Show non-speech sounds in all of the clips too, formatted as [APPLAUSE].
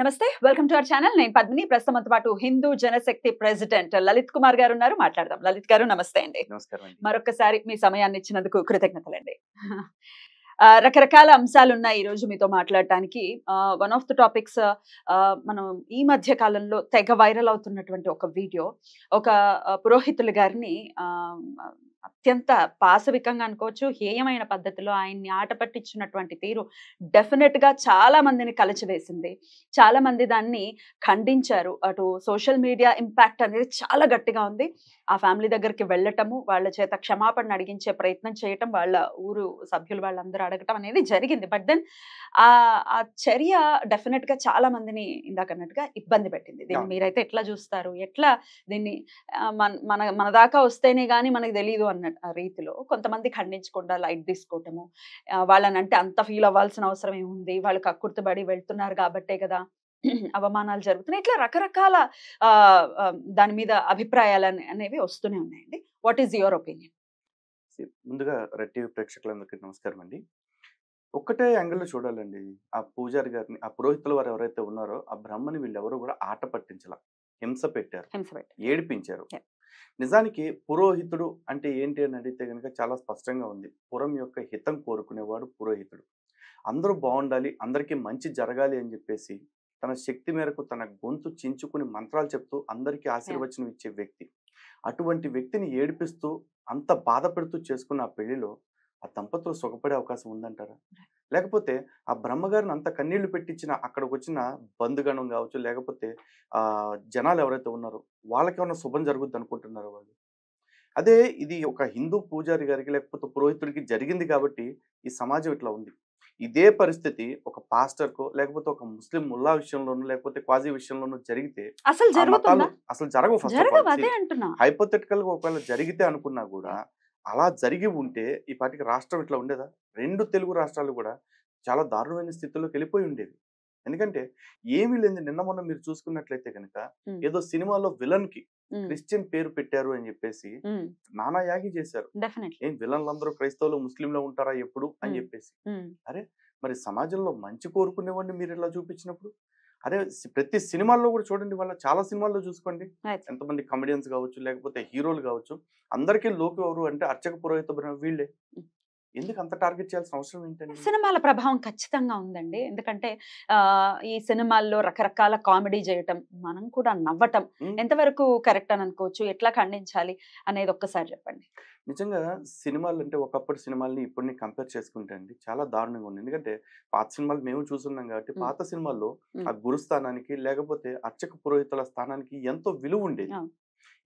నమస్తే welcome to our channel నేను పద్మిని అంత పాటు హిందూ జనశక్తి ప్రెసిడెంట్ లలిత్ కుమార్ గారు ఉన్నారు మాట్లాడదాం లలిత్ గారు నమస్తే అండి మరొకసారి మీ సమయాన్ని ఇచ్చినందుకు కృతజ్ఞతలండి రకరకాల అంశాలు ఉన్నాయి ఈరోజు మీతో మాట్లాడటానికి వన్ ఆఫ్ ద టాపిక్స్ మనం ఈ మధ్య కాలంలో తెగ వైరల్ అవుతున్నటువంటి ఒక వీడియో ఒక పురోహితులు గారిని అత్యంత పాశవికంగా అనుకోవచ్చు హేయమైన పద్ధతిలో ఆయన్ని ఆట పట్టించినటువంటి తీరు డెఫినెట్గా చాలా మందిని కలిచివేసింది చాలా మంది దాన్ని ఖండించారు అటు సోషల్ మీడియా ఇంపాక్ట్ అనేది చాలా గట్టిగా ఉంది ఆ ఫ్యామిలీ దగ్గరికి వెళ్ళటము వాళ్ళ చేత క్షమాపణ అడిగించే ప్రయత్నం చేయటం వాళ్ళ ఊరు సభ్యులు వాళ్ళందరూ అడగటం అనేది జరిగింది బట్ దెన్ ఆ ఆ చర్య డెఫినెట్గా చాలా మందిని ఇందాకన్నట్టుగా ఇబ్బంది పెట్టింది దీన్ని మీరైతే ఎట్లా చూస్తారు ఎట్లా దీన్ని మన మన దాకా వస్తేనే కానీ మనకు తెలియదు అన్న రీతిలో కొంతమంది ఖండించకుండా లైట్ తీసుకోవటము వాళ్ళని అంటే అంత ఫీల్ అవ్వాల్సిన అవసరం ఏముంది వాళ్ళు కక్కుర్తిబడి వెళ్తున్నారు కాబట్టే కదా [CLEARS THROAT] అవమానాలు జరుగుతున్నాయి ఇట్లా రకరకాల దాని మీద అభిప్రాయాలు అనేవి వస్తూనే ఉన్నాయండి వాట్ ఈస్ యువర్ ఒపీనియన్ ముందుగా రెడ్డి ప్రేక్షకులందరికీ నమస్కారం అండి ఒక్కటే యాంగిల్లో చూడాలండి ఆ పూజారి గారిని ఆ పురోహితుల వారు ఎవరైతే ఉన్నారో ఆ బ్రహ్మని వీళ్ళు ఎవరు కూడా ఆట పట్టించాల హింస పెట్టారు ఏడిపించారు నిజానికి పురోహితుడు అంటే ఏంటి అని అడిగితే కనుక చాలా స్పష్టంగా ఉంది పురం యొక్క హితం కోరుకునేవాడు పురోహితుడు అందరూ బాగుండాలి అందరికీ మంచి జరగాలి అని చెప్పేసి తన శక్తి మేరకు తన గొంతు చించుకుని మంత్రాలు చెప్తూ అందరికీ ఆశీర్వచనం ఇచ్చే వ్యక్తి అటువంటి వ్యక్తిని ఏడిపిస్తూ అంత బాధపడుతూ చేసుకున్న ఆ పెళ్లిలో ఆ దంపతులు సుఖపడే అవకాశం ఉందంటారా లేకపోతే ఆ బ్రహ్మగారిని అంత కన్నీళ్లు పెట్టించిన అక్కడికి వచ్చిన బంధుగణం కావచ్చు లేకపోతే ఆ జనాలు ఎవరైతే ఉన్నారో వాళ్ళకేమన్నా శుభం జరుగుద్ది అనుకుంటున్నారు వాళ్ళు అదే ఇది ఒక హిందూ పూజారి గారికి లేకపోతే పురోహితుడికి జరిగింది కాబట్టి ఈ సమాజం ఇట్లా ఉంది ఇదే పరిస్థితి ఒక పాస్టర్కో లేకపోతే ఒక ముస్లిం ముల్లా విషయంలోనూ లేకపోతే క్వాజీ విషయంలోనూ జరిగితే అసలు అసలు జరగవు ఫస్ట్ హైపోథెటికల్ గా ఒకవేళ జరిగితే అనుకున్నా కూడా అలా జరిగి ఉంటే ఈ పాటికి రాష్ట్రం ఇట్లా ఉండేదా రెండు తెలుగు రాష్ట్రాలు కూడా చాలా దారుణమైన స్థితిలోకి వెళ్ళిపోయి ఉండేవి ఎందుకంటే ఏమీ లేదు నిన్న మొన్న మీరు చూసుకున్నట్లయితే కనుక ఏదో సినిమాలో విలన్ కి క్రిస్టియన్ పేరు పెట్టారు అని చెప్పేసి నానా యాగి చేశారు ఏం విలన్లందరూ క్రైస్తవులు ముస్లింలు ఉంటారా ఎప్పుడు అని చెప్పేసి అరే మరి సమాజంలో మంచి కోరుకునేవాడిని మీరు ఇలా చూపించినప్పుడు అదే ప్రతి సినిమాల్లో కూడా చూడండి వాళ్ళ చాలా సినిమాల్లో చూసుకోండి ఎంతమంది కమెడియన్స్ కావచ్చు లేకపోతే హీరోలు కావచ్చు అందరికీ లోకి ఎవరు అంటే అర్చక పురోహిత వీళ్ళే ఎందుకు అంత టార్గెట్ చేయాల్సిన అవసరం ఏంటండి సినిమాల ప్రభావం ఖచ్చితంగా ఉందండి ఎందుకంటే ఈ సినిమాల్లో రకరకాల కామెడీ చేయటం మనం కూడా నవ్వటం ఎంతవరకు కరెక్ట్ అని అనుకోవచ్చు ఎట్లా ఖండించాలి అనేది ఒక్కసారి చెప్పండి నిజంగా సినిమాలు అంటే ఒకప్పుడు సినిమాల్ని ఇప్పుడు కంపేర్ చేసుకుంటే అండి చాలా దారుణంగా ఉంది ఎందుకంటే పాత సినిమాలు మేము చూస్తున్నాం కాబట్టి పాత సినిమాల్లో ఆ గురు స్థానానికి లేకపోతే అర్చక పురోహితుల స్థానానికి ఎంతో విలువ ఉండేది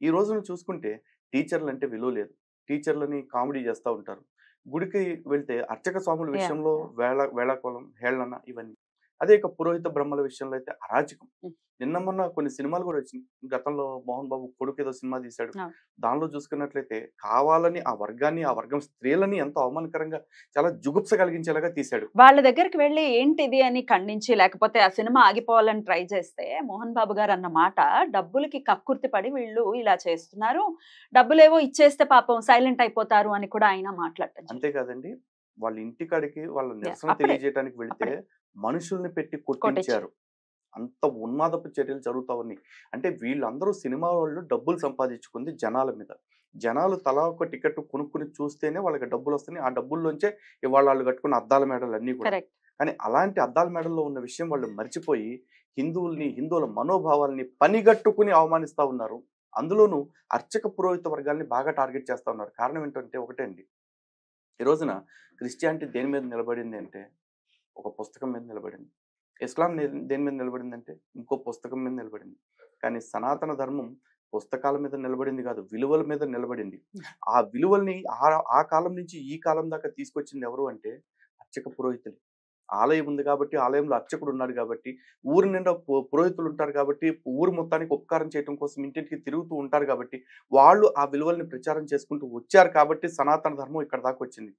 ఈ రోజున చూసుకుంటే టీచర్లు అంటే విలువ లేదు టీచర్లని కామెడీ చేస్తూ ఉంటారు గుడికి వెళ్తే అర్చక స్వాముల విషయంలో వేళ వేళాకోళం హేళన ఇవన్నీ అదే ఇక పురోహిత బ్రహ్మల విషయంలో అయితే అరాచకం నిన్న మొన్న కొన్ని సినిమాలు కూడా వచ్చింది గతంలో మోహన్ బాబు కొడుకు ఏదో సినిమా తీశాడు దానిలో చూసుకున్నట్లయితే కావాలని ఆ వర్గాన్ని ఆ వర్గం స్త్రీలని ఎంతో అవమానకరంగా చాలా జుగుప్స కలిగించేలాగా తీశాడు వాళ్ళ దగ్గరికి వెళ్ళి ఏంటిది అని ఖండించి లేకపోతే ఆ సినిమా ఆగిపోవాలని ట్రై చేస్తే మోహన్ బాబు గారు అన్న మాట డబ్బులకి కక్కుర్తి పడి వీళ్ళు ఇలా చేస్తున్నారు డబ్బులేవో ఇచ్చేస్తే పాపం సైలెంట్ అయిపోతారు అని కూడా ఆయన అంతే అంతేకాదండి వాళ్ళ ఇంటికాడికి వాళ్ళ నిరసన తెలియజేయడానికి వెళితే మనుషుల్ని పెట్టి కొట్టించారు అంత ఉన్మాదపు చర్యలు జరుగుతా ఉన్నాయి అంటే వీళ్ళందరూ సినిమా వాళ్ళు డబ్బులు సంపాదించుకుంది జనాల మీద జనాలు తలా ఒక టికెట్ కొనుక్కుని చూస్తేనే వాళ్ళకి డబ్బులు వస్తున్నాయి ఆ డబ్బుల్లోంచే ఇవాళ వాళ్ళు కట్టుకున్న అద్దాల మేడలు అన్నీ కూడా కానీ అలాంటి అద్దాల మేడల్లో ఉన్న విషయం వాళ్ళు మర్చిపోయి హిందువుల్ని హిందువుల మనోభావాల్ని పనిగట్టుకుని అవమానిస్తూ ఉన్నారు అందులోనూ అర్చక పురోహిత వర్గాల్ని బాగా టార్గెట్ చేస్తూ ఉన్నారు కారణం ఏంటంటే ఒకటే అండి ఈ రోజున క్రిస్టియానిటీ దేని మీద నిలబడింది అంటే ఒక పుస్తకం మీద నిలబడింది ఇస్లాం దేని మీద నిలబడిందంటే ఇంకో పుస్తకం మీద నిలబడింది కానీ సనాతన ధర్మం పుస్తకాల మీద నిలబడింది కాదు విలువల మీద నిలబడింది ఆ విలువల్ని ఆ కాలం నుంచి ఈ కాలం దాకా తీసుకొచ్చింది ఎవరు అంటే అర్చక పురోహితులు ఆలయం ఉంది కాబట్టి ఆలయంలో అర్చకుడు ఉన్నాడు కాబట్టి ఊరి నిండా పురోహితులు ఉంటారు కాబట్టి ఊరు మొత్తానికి ఉపకారం చేయడం కోసం ఇంటింటికి తిరుగుతూ ఉంటారు కాబట్టి వాళ్ళు ఆ విలువల్ని ప్రచారం చేసుకుంటూ వచ్చారు కాబట్టి సనాతన ధర్మం ఇక్కడ దాకా వచ్చింది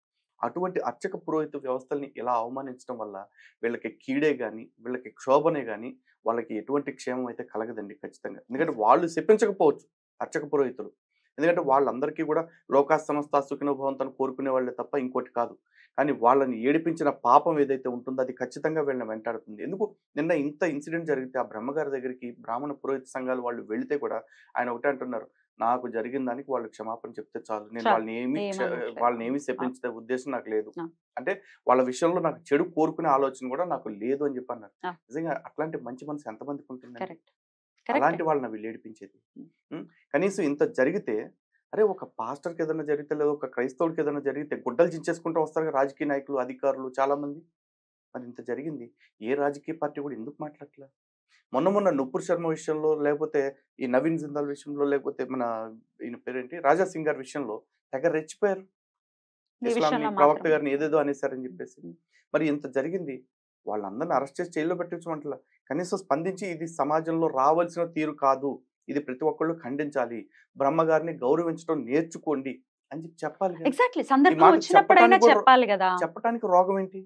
అటువంటి అర్చక పురోహిత వ్యవస్థల్ని ఇలా అవమానించడం వల్ల వీళ్ళకి కీడే కానీ వీళ్ళకి క్షోభనే కానీ వాళ్ళకి ఎటువంటి క్షేమం అయితే కలగదండి ఖచ్చితంగా ఎందుకంటే వాళ్ళు చెప్పించకపోవచ్చు అర్చక పురోహితులు ఎందుకంటే వాళ్ళందరికీ కూడా లోకా సంస్థ సుఖినుభవంతో కోరుకునే వాళ్ళే తప్ప ఇంకోటి కాదు కానీ వాళ్ళని ఏడిపించిన పాపం ఏదైతే ఉంటుందో అది ఖచ్చితంగా వీళ్ళని వెంటాడుతుంది ఎందుకు నిన్న ఇంత ఇన్సిడెంట్ జరిగితే ఆ బ్రహ్మగారి దగ్గరికి బ్రాహ్మణ పురోహిత సంఘాలు వాళ్ళు వెళితే కూడా ఆయన ఒకటే అంటున్నారు నాకు జరిగిన దానికి వాళ్ళు క్షమాపణ చెప్తే చాలు నేను వాళ్ళని ఏమి వాళ్ళని ఏమి చెప్పించే ఉద్దేశం నాకు లేదు అంటే వాళ్ళ విషయంలో నాకు చెడు కోరుకునే ఆలోచన కూడా నాకు లేదు అని చెప్పన్నారు నిజంగా అట్లాంటి మంచి మనసు ఎంతమందికి ఉంటుంది అలాంటి వాళ్ళని వీళ్ళు ఏడిపించేది కనీసం ఇంత జరిగితే అరే ఒక పాస్టర్కి ఏదైనా జరిగితే లేదా ఒక క్రైస్తవుడికి ఏదైనా జరిగితే గుడ్డలు చించేసుకుంటూ వస్తారు రాజకీయ నాయకులు అధికారులు చాలామంది మరి ఇంత జరిగింది ఏ రాజకీయ పార్టీ కూడా ఎందుకు మాట్లాడట్లే మొన్న మొన్న నుప్పుర్ శర్మ విషయంలో లేకపోతే ఈ నవీన్ జిందాల్ విషయంలో లేకపోతే మన ఈయన పేరేంటి రాజా సింగ్ గారి విషయంలో తెగ రెచ్చిపోయారు ఇస్లామిక్ ప్రవక్త గారిని ఏదేదో అనేసారని చెప్పేసి మరి ఇంత జరిగింది వాళ్ళందరిని అరెస్ట్ చేసి జైల్లో పెట్టించమంటలా కనీసం స్పందించి ఇది సమాజంలో రావాల్సిన తీరు కాదు ఇది ప్రతి ఒక్కళ్ళు ఖండించాలి బ్రహ్మగారిని గౌరవించడం నేర్చుకోండి అని చెప్పాలి చెప్పాలి కదా చెప్పడానికి రోగం ఏంటి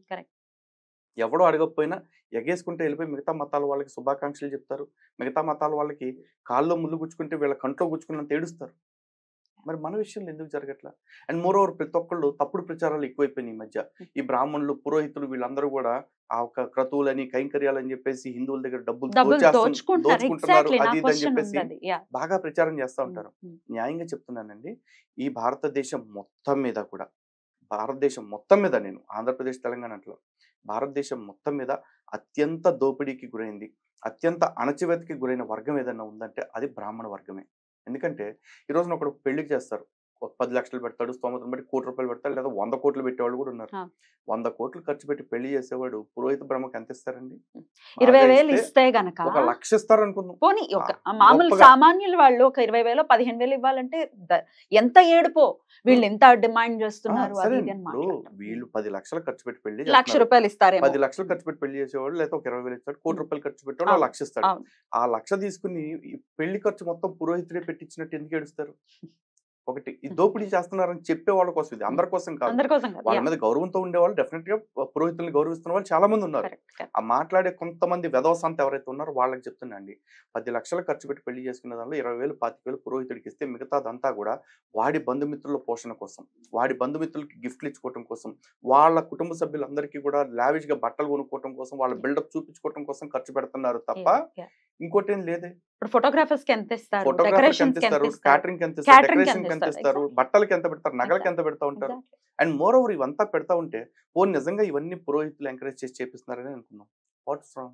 ఎవడో అడగకపోయినా ఎగేసుకుంటే వెళ్ళిపోయి మిగతా మతాల వాళ్ళకి శుభాకాంక్షలు చెప్తారు మిగతా మతాల వాళ్ళకి కాళ్ళలో ముళ్ళు గుచ్చుకుంటే వీళ్ళ కంట్లో గుచ్చుకున్నంత ఏడుస్తారు మరి మన విషయంలో ఎందుకు జరగట్లా అండ్ మోర్ ఓవర్ ప్రతి ఒక్కళ్ళు తప్పుడు ప్రచారాలు ఎక్కువైపోయినాయి ఈ మధ్య ఈ బ్రాహ్మణులు పురోహితులు వీళ్ళందరూ కూడా ఆ ఒక క్రతువులని కైంకర్యాలని చెప్పేసి హిందువుల దగ్గర డబ్బులు దోచుకుంటున్నారు అది అని చెప్పేసి బాగా ప్రచారం చేస్తూ ఉంటారు న్యాయంగా చెప్తున్నానండి ఈ భారతదేశం మొత్తం మీద కూడా భారతదేశం మొత్తం మీద నేను ఆంధ్రప్రదేశ్ తెలంగాణలో భారతదేశం మొత్తం మీద అత్యంత దోపిడీకి గురైంది అత్యంత అణచివేతకి గురైన వర్గం ఏదైనా ఉందంటే అది బ్రాహ్మణ వర్గమే ఎందుకంటే ఈరోజున ఒకడు పెళ్లికి చేస్తారు పది లక్షలు పెడతాడు స్తోమతను బట్టి కోటి రూపాయలు పెడతాడు లేదా వంద కోట్లు పెట్టేవాళ్ళు కూడా ఉన్నారు వంద కోట్లు ఖర్చు పెట్టి పెళ్లి చేసేవాడు పురోహిత బ్రహ్మకి ఎంత ఇస్తారండి ఇరవై వేలు ఇస్తే గనక ఒక లక్ష ఇస్తారు అనుకుందాం పోనీ ఒక మామూలు సామాన్యులు వాళ్ళు ఒక ఇరవై వేలు పదిహేను వేలు ఇవ్వాలంటే ఎంత ఏడుపో వీళ్ళు ఎంత డిమాండ్ చేస్తున్నారు వీళ్ళు పది లక్షలు ఖర్చు పెట్టి పెళ్లి లక్ష రూపాయలు ఇస్తారు పది లక్షలు ఖర్చు పెట్టి పెళ్లి చేసేవాడు లేదా ఒక ఇరవై వేలు ఇస్తాడు కోటి రూపాయలు ఖర్చు పెట్టాడు లక్ష ఇస్తాడు ఆ లక్ష తీసుకుని పెళ్లి ఖర్చు మొత్తం పురోహితుడే పెట్టించినట్టు ఎందుకు ఏడుస్తారు ఒకటి ఈ దోపిడీ చేస్తున్నారని చెప్పే వాళ్ళ కోసం ఇది అందరి కోసం కాదు వాళ్ళ మీద గౌరవంతో ఉండేవాళ్ళు డెఫినెట్ గా పురోహితులను గౌరవిస్తున్న వాళ్ళు చాలా మంది ఉన్నారు ఆ మాట్లాడే కొంతమంది వెధవసంత ఎవరైతే ఉన్నారో వాళ్ళకి చెప్తున్నాండి పది లక్షలు ఖర్చు పెట్టి పెళ్లి చేసుకున్న దానిలో ఇరవై వేలు పాతిక వేలు పురోహితుడికి ఇస్తే మిగతాదంతా కూడా వాడి బంధుమిత్రుల పోషణ కోసం వాడి బంధుమిత్రులకి గిఫ్ట్లు ఇచ్చుకోవటం కోసం వాళ్ళ కుటుంబ సభ్యులందరికీ కూడా లావిష్ గా బట్టలు కొనుక్కోవటం కోసం వాళ్ళ బిల్డప్ చూపించుకోవటం కోసం ఖర్చు పెడుతున్నారు తప్ప ఇంకోటి ఏం లేదే ఇప్పుడు ఫోటోగ్రాఫర్స్ ఎంత ఇస్తారు క్యాటరింగ్ ఎంత ఇస్తారు డెకరేషన్ ఎంత ఇస్తారు బట్టలకి ఎంత పెడతారు నగలకి ఎంత పెడతా ఉంటారు అండ్ మోర్ ఓవర్ ఇవంతా పెడతా ఉంటే ఓ నిజంగా ఇవన్నీ పురోహితులు ఎంకరేజ్ చేసి చేపిస్తున్నారని అనుకున్నాం వాట్ ఫ్రామ్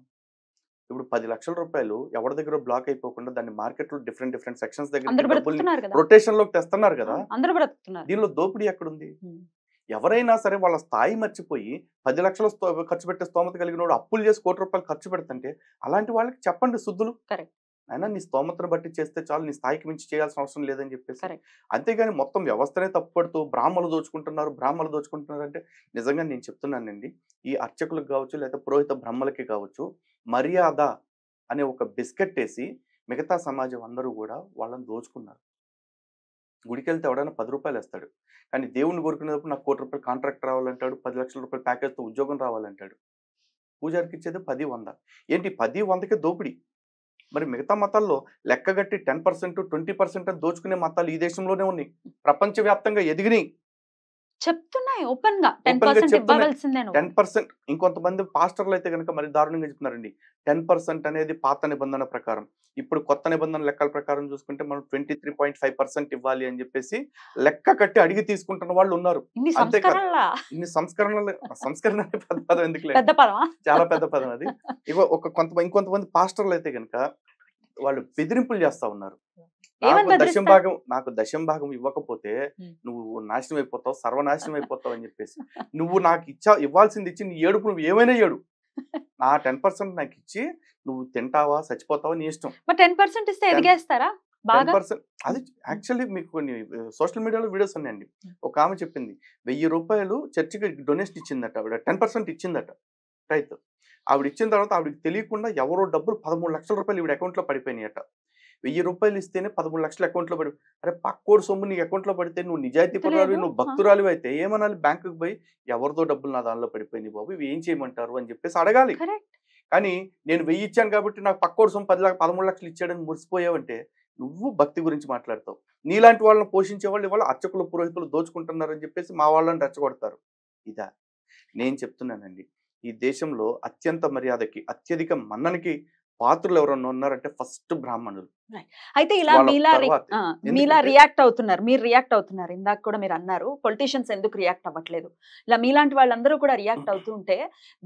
ఇప్పుడు పది లక్షల రూపాయలు ఎవరి దగ్గర బ్లాక్ అయిపోకుండా దాన్ని మార్కెట్ లో డిఫరెంట్ డిఫరెంట్ సెక్షన్స్ దగ్గర రొటేషన్ లోకి తెస్తున్నారు కదా దీనిలో దోపిడీ ఎక్కడుంది ఎవరైనా సరే వాళ్ళ స్థాయి మర్చిపోయి పది లక్షల ఖర్చు పెట్టే స్తోమత కలిగినోడు అప్పులు చేసి కోటి రూపాయలు ఖర్చు పెడతంటే అలాంటి వాళ్ళకి చెప్పండి శుద్ధులు అయినా నీ స్తోమతను బట్టి చేస్తే చాలు నీ స్థాయికి మించి చేయాల్సిన అవసరం లేదని చెప్పేసి అంతేగాని మొత్తం వ్యవస్థనే తప్పుపడుతూ బ్రాహ్మలు దోచుకుంటున్నారు బ్రాహ్మలు దోచుకుంటున్నారు అంటే నిజంగా నేను చెప్తున్నానండి ఈ అర్చకులకు కావచ్చు లేదా పురోహిత బ్రహ్మలకి కావచ్చు మర్యాద అనే ఒక బిస్కెట్ వేసి మిగతా సమాజం అందరూ కూడా వాళ్ళని దోచుకున్నారు గుడికి వెళ్తే ఎవడైనా పది రూపాయలు వేస్తాడు కానీ దేవుని కోరుకునేటప్పుడు నాకు కోటి రూపాయలు కాంట్రాక్ట్ రావాలంటాడు పది లక్షల రూపాయల ప్యాకేజ్తో ఉద్యోగం రావాలంటాడు పూజారికి ఇచ్చేది పది వంద ఏంటి పది వందకే దోపిడి మరి మిగతా మతాల్లో లెక్కగట్టి టెన్ పర్సెంట్ ట్వంటీ పర్సెంట్ దోచుకునే మతాలు ఈ దేశంలోనే ఉన్నాయి ప్రపంచవ్యాప్తంగా ఎదిగినాయి చెప్తున్నాయి ఓపెన్ గా టెన్ పర్సెంట్ ఇవ్వవలసిందే టెన్ పర్సెంట్ ఇంకొంతమంది పాస్టర్లు అయితే కనుక మరి దారుణంగా చెప్తున్నారండి టెన్ పర్సెంట్ అనేది పాత నిబంధన ప్రకారం ఇప్పుడు కొత్త నిబంధన లెక్కల ప్రకారం చూసుకుంటే మనం twenty three point five percent ఇవ్వాలి అని చెప్పేసి లెక్క కట్టి అడిగి తీసుకుంటున్న వాళ్ళు ఉన్నారు ఇన్ని సంస్కరణలు సంస్కరణ పెద్ద పదం ఎందుకు చాలా పెద్ద పదం అది ఇవ్వ ఒక కొంత ఇంకొంతమంది పాస్టర్లు అయితే కనుక వాళ్ళు బెదిరింపులు చేస్తా ఉన్నారు నాకు దశం భాగం నాకు దశం భాగం ఇవ్వకపోతే నువ్వు నాశనం అయిపోతావు సర్వనాశనం [LAUGHS] అయిపోతావు అని చెప్పేసి నువ్వు నాకు ఇచ్చా ఇవ్వాల్సింది ఇచ్చి నీ ఏడుపు నువ్వు ఏమైనా ఏడు నా టెన్ పర్సెంట్ నాకు ఇచ్చి నువ్వు తింటావా చచ్చిపోతావా నీ ఇష్టం టెన్ పర్సెంట్ ఎదిగేస్తారా అది యాక్చువల్లీ మీకు కొన్ని సోషల్ మీడియాలో వీడియోస్ ఉన్నాయండి ఒక ఆమె చెప్పింది వెయ్యి రూపాయలు చర్చికి డొనేషన్ ఇచ్చిందట ఆవిడ టెన్ పర్సెంట్ ఇచ్చిందట రైతు ఆవిడ ఇచ్చిన తర్వాత ఆవిడకి తెలియకుండా ఎవరో డబ్బులు పదమూడు లక్షల రూపాయలు ఈవిడ అకౌంట్లో పడిపోయినాయట వెయ్యి రూపాయలు ఇస్తేనే పదమూడు లక్షల అకౌంట్లో పడి అరే పక్కోడు సొమ్ము నీ అకౌంట్లో పడితే నువ్వు నిజాయితీ పడాలి నువ్వు భక్తురాలు అయితే ఏమనాలి బ్యాంకుకి పోయి ఎవరితో డబ్బులు నా దానిలో పడిపోయింది బాబు ఇవి ఏం చేయమంటారు అని చెప్పేసి అడగాలి కానీ నేను వెయ్యి ఇచ్చాను కాబట్టి నాకు పక్కోడు సొమ్ము పది లక్ష పదమూడు లక్షలు ఇచ్చాడని మురిసిపోయావంటే నువ్వు భక్తి గురించి మాట్లాడతావు నీలాంటి వాళ్ళని పోషించే వాళ్ళు ఇవాళ అర్చకులు పురోహితులు దోచుకుంటున్నారని చెప్పేసి మా వాళ్ళని రెచ్చగొడతారు ఇదా నేను చెప్తున్నానండి ఈ దేశంలో అత్యంత మర్యాదకి అత్యధిక మన్ననికి పాత్రలు ఎవరన్నా ఉన్నారంటే ఫస్ట్ బ్రాహ్మణులు అయితే ఇలా మీలా మీలా రియాక్ట్ అవుతున్నారు మీరు రియాక్ట్ అవుతున్నారు ఇందాక కూడా మీరు అన్నారు పొలిటీషియన్స్ ఎందుకు రియాక్ట్ అవ్వట్లేదు ఇలా మీలాంటి వాళ్ళందరూ కూడా రియాక్ట్ అవుతుంటే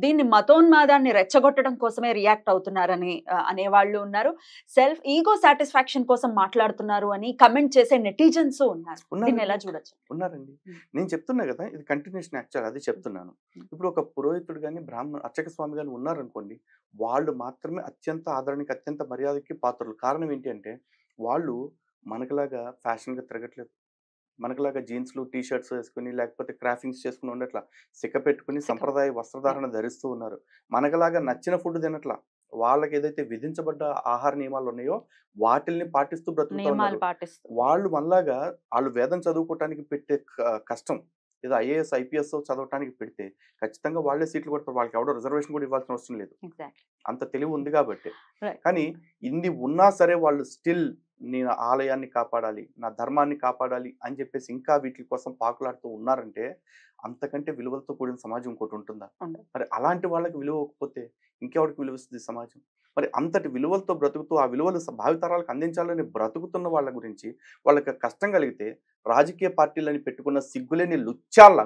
దీన్ని మతోన్మాదాన్ని రెచ్చగొట్టడం కోసమే రియాక్ట్ అవుతున్నారని అనేవాళ్ళు ఉన్నారు సెల్ఫ్ ఈగో సాటిస్ఫాక్షన్ కోసం మాట్లాడుతున్నారు అని కమెంట్ చేసే నెటిజన్స్ ఉన్నారు దీన్ని ఎలా చూడొచ్చు ఉన్నారండి నేను చెప్తున్నా కదా ఇది కంటిన్యూస్ యాక్చువల్ అది చెప్తున్నాను ఇప్పుడు ఒక పురోహితుడు కానీ బ్రాహ్మణ అర్చక స్వామి కానీ ఉన్నారనుకోండి వాళ్ళు మాత్రమే అత్యంత ఆదరణకి అత్యంత మర్యాదకి పాత్రలు కారణం ఏంటి ఏంటి అంటే వాళ్ళు మనకులాగా ఫ్యాషన్గా తిరగట్లేదు మనకులాగా జీన్స్లు టీ షర్ట్స్ వేసుకుని లేకపోతే క్రాఫింగ్స్ చేసుకుని ఉండట్లా సిక్క పెట్టుకుని సంప్రదాయ వస్త్రధారణ ధరిస్తూ ఉన్నారు మనకులాగా నచ్చిన ఫుడ్ తినట్లా వాళ్ళకి ఏదైతే విధించబడ్డ ఆహార నియమాలు ఉన్నాయో వాటిల్ని పాటిస్తూ బ్రతుకు వాళ్ళు మనలాగా వాళ్ళు వేదం చదువుకోవటానికి పెట్టే కష్టం ఏదో ఐఏఎస్ ఐపీఎస్ చదవటానికి పెడితే ఖచ్చితంగా వాళ్ళే సీట్లు కొడతారు వాళ్ళకి ఎవడో రిజర్వేషన్ కూడా ఇవ్వాల్సిన అవసరం లేదు అంత తెలివి ఉంది కాబట్టి కానీ ఇన్ని ఉన్నా సరే వాళ్ళు స్టిల్ నేను ఆలయాన్ని కాపాడాలి నా ధర్మాన్ని కాపాడాలి అని చెప్పేసి ఇంకా వీటి కోసం పాకులాడుతూ ఉన్నారంటే అంతకంటే విలువలతో కూడిన సమాజం ఇంకోటి ఉంటుందా మరి అలాంటి వాళ్ళకి విలువ ఇవ్వకపోతే ఇంకెవరికి విలువిస్తుంది సమాజం మరి అంతటి విలువలతో బ్రతుకుతూ ఆ విలువలు భావితరాలకు అందించాలని బ్రతుకుతున్న వాళ్ళ గురించి వాళ్ళకి కష్టం కలిగితే రాజకీయ పార్టీలని పెట్టుకున్న సిగ్గులేని లుచ్చాల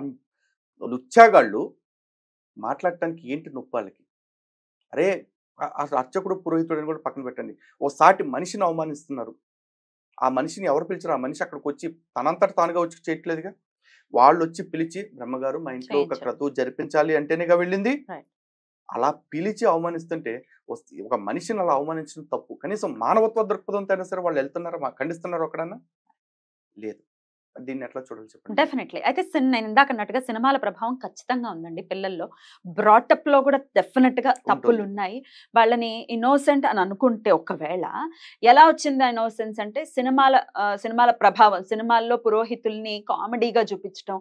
లుచ్చాగాళ్ళు మాట్లాడటానికి ఏంటి నొప్పాలకి అరే అర్చకుడు పురోహితుడు కూడా పక్కన పెట్టండి ఓ సాటి మనిషిని అవమానిస్తున్నారు ఆ మనిషిని ఎవరు పిలిచారు ఆ మనిషి అక్కడికి వచ్చి తనంతటి తానుగా వచ్చి చేయట్లేదుగా వాళ్ళు వచ్చి పిలిచి బ్రహ్మగారు మా ఇంట్లో ఒక క్రతువు జరిపించాలి అంటేనేగా వెళ్ళింది అలా పిలిచి అవమానిస్తుంటే ఒక మనిషిని అలా అవమానించడం తప్పు కనీసం మానవత్వ దృక్పథంతో అయినా సరే వాళ్ళు వెళ్తున్నారా ఖండిస్తున్నారు ఒకడన్నా లేదు దీన్ని ఎట్లా చూడాలి చెప్పండి డెఫినెట్లీ అయితే నేను ఇందాక అన్నట్టుగా సినిమాల ప్రభావం ఖచ్చితంగా ఉందండి పిల్లల్లో బ్రాటప్ లో కూడా డెఫినెట్ గా తప్పులు ఉన్నాయి వాళ్ళని ఇన్నోసెంట్ అని అనుకుంటే ఒకవేళ ఎలా వచ్చింది ఇన్నోసెన్స్ అంటే సినిమాల సినిమాల ప్రభావం సినిమాల్లో పురోహితుల్ని కామెడీగా చూపించడం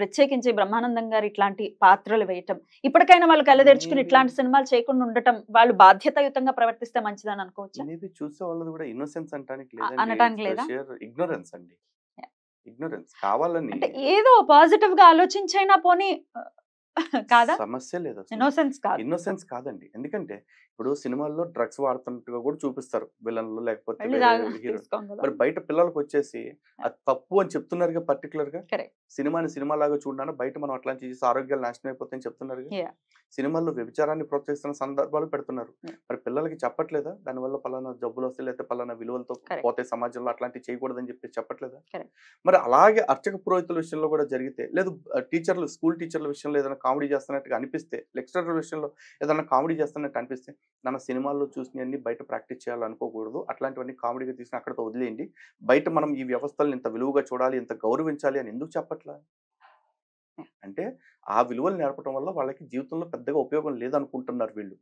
ప్రత్యేకించి బ్రహ్మానందం గారు ఇట్లాంటి పాత్రలు వేయటం ఇప్పటికైనా వాళ్ళు కళ్ళదెరుచుకుని ఇట్లాంటి సినిమాలు చేయకుండా ఉండటం వాళ్ళు బాధ్యతాయుతంగా ప్రవర్తిస్తే మంచిదని అనుకోవచ్చు చూసే వాళ్ళది కూడా ఇన్నోసెన్స్ అనటానికి లేదా ఇగ్నోరెన్స్ అండి ఇగ్నోరెన్స్ కావాలని ఏదో పాజిటివ్ గా ఆలోచించైనా పోనీ కాదా సమస్య లేదు ఇన్నోసెన్స్ కాదు ఇన్నోసెన్స్ కాదండి ఎందుకంటే ఇప్పుడు సినిమాల్లో డ్రగ్స్ వాడుతున్నట్టుగా కూడా చూపిస్తారు విలన్లు లేకపోతే మరి బయట పిల్లలకు వచ్చేసి అది తప్పు అని చెప్తున్నారు పర్టికులర్ గా సినిమాని సినిమా లాగా చూడడానికి బయట మనం అట్లా చేసి ఆరోగ్యాలు నాశనం అయిపోతాయని చెప్తున్నారు సినిమాల్లో వ్యభిచారాన్ని ప్రోత్సహిస్తున్న సందర్భాలు పెడుతున్నారు మరి పిల్లలకి చెప్పట్లేదా దానివల్ల పలానా జబ్బులు వస్తాయి లేకపోతే పలానా విలువలతో పోతే సమాజంలో అట్లాంటివి చేయకూడదని చెప్పి చెప్పట్లేదా మరి అలాగే అర్చక పురోహితుల విషయంలో కూడా జరిగితే లేదు టీచర్లు స్కూల్ టీచర్ల విషయంలో ఏదైనా కామెడీ చేస్తున్నట్టుగా అనిపిస్తే లెక్చరర్ల విషయంలో ఏదైనా కామెడీ చేస్తున్నట్టు అనిపిస్తే మన సినిమాల్లో చూసినవన్నీ బయట ప్రాక్టీస్ చేయాలనుకోకూడదు అట్లాంటివన్నీ కామెడీగా తీసిన అక్కడతో వదిలేయండి బయట మనం ఈ వ్యవస్థలను ఇంత విలువగా చూడాలి ఇంత గౌరవించాలి అని ఎందుకు చెప్పట్లా అంటే ఆ విలువలు నేర్పడం వల్ల వాళ్ళకి జీవితంలో పెద్దగా ఉపయోగం లేదనుకుంటున్నారు వీళ్ళు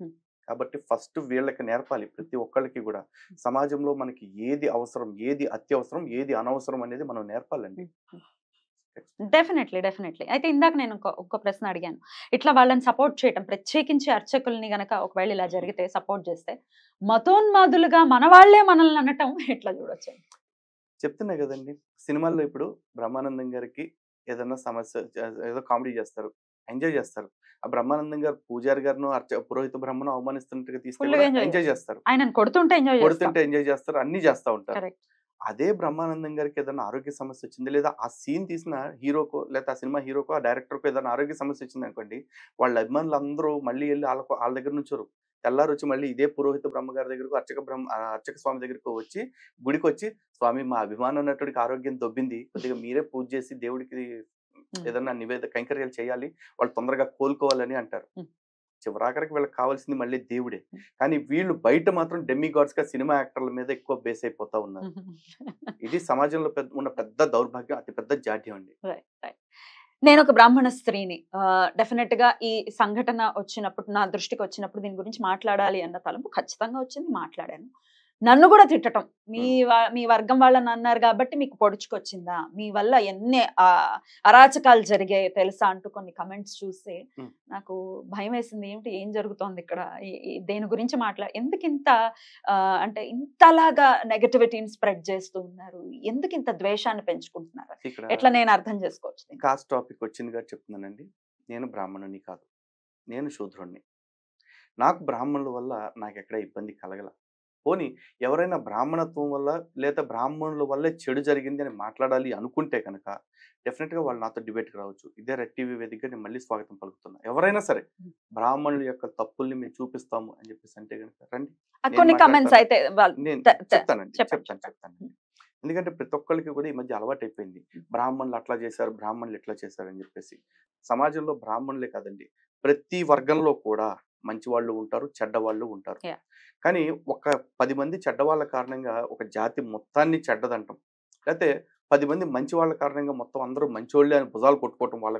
కాబట్టి ఫస్ట్ వీళ్ళకి నేర్పాలి ప్రతి ఒక్కళ్ళకి కూడా సమాజంలో మనకి ఏది అవసరం ఏది అత్యవసరం ఏది అనవసరం అనేది మనం నేర్పాలండి డెఫినెట్లీ డెఫినెట్లీ అయితే ఇందాక నేను ఒక ప్రశ్న అడిగాను ఇట్లా వాళ్ళని సపోర్ట్ చేయటం ప్రత్యేకించి అర్చకుల్ని గనక ఒకవేళ ఇలా జరిగితే సపోర్ట్ చేస్తే మతోన్మాదులుగా మన వాళ్లే మనల్ని అనటం ఎట్లా చూడొచ్చు చెప్తున్నా కదండి సినిమాల్లో ఇప్పుడు బ్రహ్మానందం గారికి ఏదన్నా సమస్య ఏదో కామెడీ చేస్తారు ఎంజాయ్ చేస్తారు ఆ బ్రహ్మానందం గారు పూజారి గారు అర్చ పురోహిత బ్రహ్మను అవమానిస్తున్నట్టుగా తీసుకుంటే ఎంజాయ్ చేస్తారు ఆయన కొడుతుంటే ఎంజాయ్ కొడుతుంటే ఎంజాయ్ చేస్తారు అన్ని చేస్తూ ఉంటారు అదే బ్రహ్మానందం గారికి ఏదైనా ఆరోగ్య సమస్య వచ్చింది లేదా ఆ సీన్ తీసిన హీరోకో లేదా ఆ సినిమా హీరోకో ఆ డైరెక్టర్కో ఏదైనా ఆరోగ్య సమస్య వచ్చింది అనుకోండి వాళ్ళ అభిమానులు అందరూ మళ్ళీ వెళ్ళి వాళ్ళ వాళ్ళ దగ్గర నుంచోరు తెల్లారు వచ్చి మళ్ళీ ఇదే పురోహిత బ్రహ్మగారి దగ్గరకు అర్చక బ్రహ్మ అర్చక స్వామి దగ్గరకు వచ్చి గుడికి వచ్చి స్వామి మా అభిమానం నటుడికి ఆరోగ్యం దొబ్బింది కొద్దిగా మీరే పూజ చేసి దేవుడికి ఏదన్నా నివేద కైంకర్యాలు చేయాలి వాళ్ళు తొందరగా కోలుకోవాలని అంటారు చివరాఖరికి వీళ్ళకి కావాల్సింది మళ్ళీ దేవుడే కానీ వీళ్ళు బయట మాత్రం గాడ్స్ గా సినిమా యాక్టర్ల మీద ఎక్కువ బేస్ అయిపోతా ఉన్నారు [LAUGHS] ఇది సమాజంలో పెద్ద ఉన్న పెద్ద దౌర్భాగ్యం అతి పెద్ద జాడ్యం అండి నేను ఒక బ్రాహ్మణ స్త్రీని డెఫినెట్ గా ఈ సంఘటన వచ్చినప్పుడు నా దృష్టికి వచ్చినప్పుడు దీని గురించి మాట్లాడాలి అన్న తలంపు ఖచ్చితంగా వచ్చింది మాట్లాడాను నన్ను కూడా తిట్టడం మీ మీ వర్గం వాళ్ళని అన్నారు కాబట్టి మీకు పొడుచుకొచ్చిందా మీ వల్ల ఎన్ని అరాచకాలు జరిగాయి తెలుసా అంటూ కొన్ని కమెంట్స్ చూస్తే నాకు భయం వేసింది ఏమిటి ఏం జరుగుతోంది ఇక్కడ దేని గురించి మాట్లాడ ఎందుకు ఇంత అంటే ఇంతలాగా నెగటివిటీని స్ప్రెడ్ చేస్తూ ఉన్నారు ఎందుకు ఇంత ద్వేషాన్ని పెంచుకుంటున్నారు ఎట్లా నేను అర్థం చేసుకోవచ్చు కాస్ట్ టాపిక్ వచ్చిందిగా చెప్తున్నానండి నేను బ్రాహ్మణుని కాదు నేను శూద్రుణ్ణి నాకు బ్రాహ్మణుల వల్ల నాకు ఎక్కడ ఇబ్బంది కలగల పోని ఎవరైనా బ్రాహ్మణత్వం వల్ల లేదా బ్రాహ్మణుల వల్లే చెడు జరిగింది అని మాట్లాడాలి అనుకుంటే కనుక డెఫినెట్గా వాళ్ళు నాతో డిబేట్కి రావచ్చు ఇదే రెడ్ టీవీ వేదికగా నేను మళ్ళీ స్వాగతం పలుకుతున్నాను ఎవరైనా సరే బ్రాహ్మణుల యొక్క తప్పుల్ని మేము చూపిస్తాము అని చెప్పేసి అంటే కనుక రండి కొన్ని కమెంట్స్ అయితే నేను చెప్తానండి చెప్తాను చెప్తాను ఎందుకంటే ప్రతి ఒక్కరికి కూడా ఈ మధ్య అలవాటు అయిపోయింది బ్రాహ్మణులు అట్లా చేశారు బ్రాహ్మణులు ఎట్లా చేశారు అని చెప్పేసి సమాజంలో బ్రాహ్మణులే కాదండి ప్రతి వర్గంలో కూడా మంచి వాళ్ళు ఉంటారు చెడ్డవాళ్ళు ఉంటారు కానీ ఒక పది మంది చెడ్డవాళ్ళ కారణంగా ఒక జాతి మొత్తాన్ని చెడ్డదంటాం లేకపోతే పది మంది మంచి వాళ్ళ కారణంగా మొత్తం అందరూ మంచి వాళ్ళే అని భుజాలు కొట్టుకోవటం వాళ్ళ